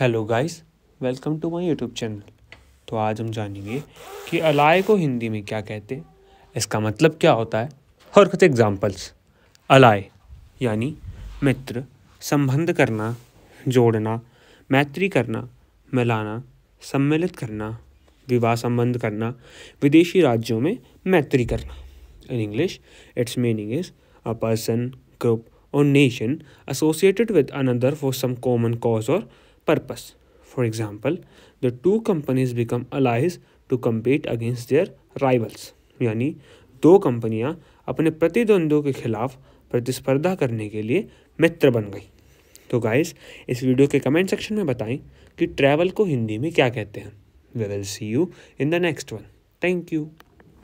Hello guys welcome to my YouTube channel तो आज हम जानेंगे कि अलाय को हिंदी में क्या कहते हैं इसका मतलब क्या होता है और कुछ एग्जांपल्स अलाय यानी मित्र संबंध करना जोड़ना मैत्री करना मिलाना सम्मिलित करना विवाह संबंध करना विदेशी राज्यों में मैत्री करना in English it's meaning is a person group और nation associated with another for some common cause और purpose. For example, the two companies become allies to compete against their rivals. यानी दो कंपनियां अपने प्रतिद्वंदों के खिलाफ प्रतिस्पर्धा करने के लिए मित्र बन गई तो गाइस इस वीडियो के कमेंट सेक्शन में बताएं कि ट्रैवल को हिंदी में क्या कहते हैं we will see you in the next one thank you